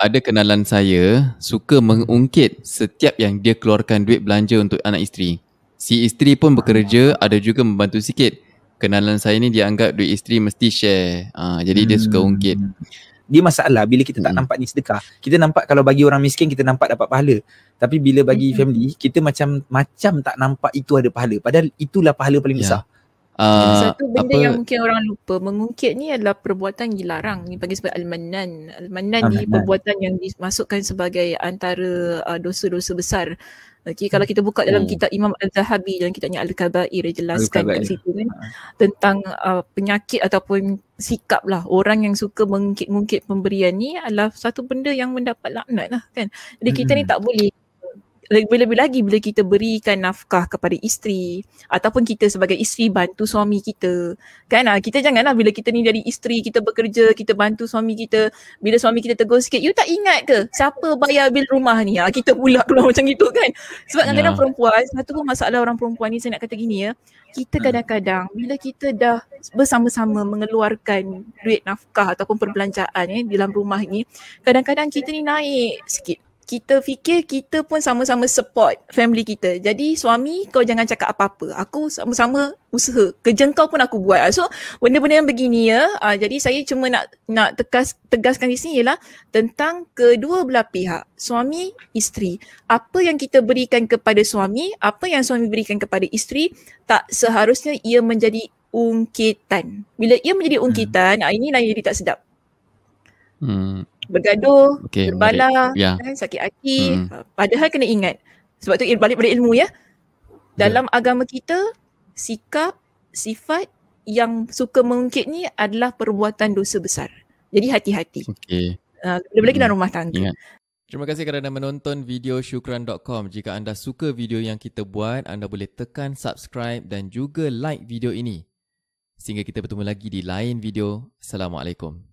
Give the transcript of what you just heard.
ada kenalan saya suka mengungkit setiap yang dia keluarkan duit belanja untuk anak isteri. Si isteri pun bekerja, ada juga membantu sikit. Kenalan saya ni dia anggap duit isteri mesti share. Ha, jadi hmm. dia suka ungkit. Hmm. Dia masalah bila kita tak hmm. nampak ni sedekah. Kita nampak kalau bagi orang miskin kita nampak dapat pahala. Tapi bila bagi hmm. family kita macam macam tak nampak itu ada pahala. Padahal itulah pahala paling ya. besar. Yeah. Ah, satu benda apa, yang mungkin orang lupa mengungkit ni adalah perbuatan dilarang ni bagi sebagai almanan almanan ni perbuatan yang dimasukkan sebagai antara uh, dosa-dosa besar Okay, kalau kita buka dalam hmm. kitab Imam Al-Zahabi dan kitabnya Al-Kabair dia jelaskan al kat situ kan ha. tentang uh, penyakit ataupun sikap lah orang yang suka mengungkit-ungkit pemberian ni adalah satu benda yang mendapat laknat lah kan. Jadi kita hmm. ni tak boleh lebih-lebih lagi bila kita berikan nafkah kepada isteri ataupun kita sebagai isteri bantu suami kita kan ah, kita janganlah bila kita ni jadi isteri kita bekerja kita bantu suami kita bila suami kita tegur sikit you tak ingat ke siapa bayar bil rumah ni ha, kita pula keluar macam gitu kan sebab ya. kadang-kadang yeah. perempuan satu pun masalah orang perempuan ni saya nak kata gini ya kita hmm. kadang-kadang bila kita dah bersama-sama mengeluarkan duit nafkah ataupun perbelanjaan eh, dalam rumah ni kadang-kadang kita ni naik sikit kita fikir kita pun sama-sama support family kita. Jadi suami kau jangan cakap apa-apa. Aku sama-sama usaha. Kerja kau pun aku buat. So benda-benda yang begini ya. Uh, jadi saya cuma nak nak tegas, tegaskan di sini ialah tentang kedua belah pihak. Suami, isteri. Apa yang kita berikan kepada suami, apa yang suami berikan kepada isteri tak seharusnya ia menjadi ungkitan. Bila ia menjadi hmm. ungkitan, hmm. Ah, ini lain jadi tak sedap. Hmm bergaduh, okay, terbalah, yeah. Ya. kan, sakit hati. Hmm. Ha, padahal kena ingat. Sebab tu balik pada ilmu ya. Dalam yeah. agama kita, sikap, sifat yang suka mengungkit ni adalah perbuatan dosa besar. Jadi hati-hati. Okay. Uh, lebih hmm. lagi rumah tangga. Ingat. Terima kasih kerana menonton video syukran.com. Jika anda suka video yang kita buat, anda boleh tekan subscribe dan juga like video ini. Sehingga kita bertemu lagi di lain video. Assalamualaikum.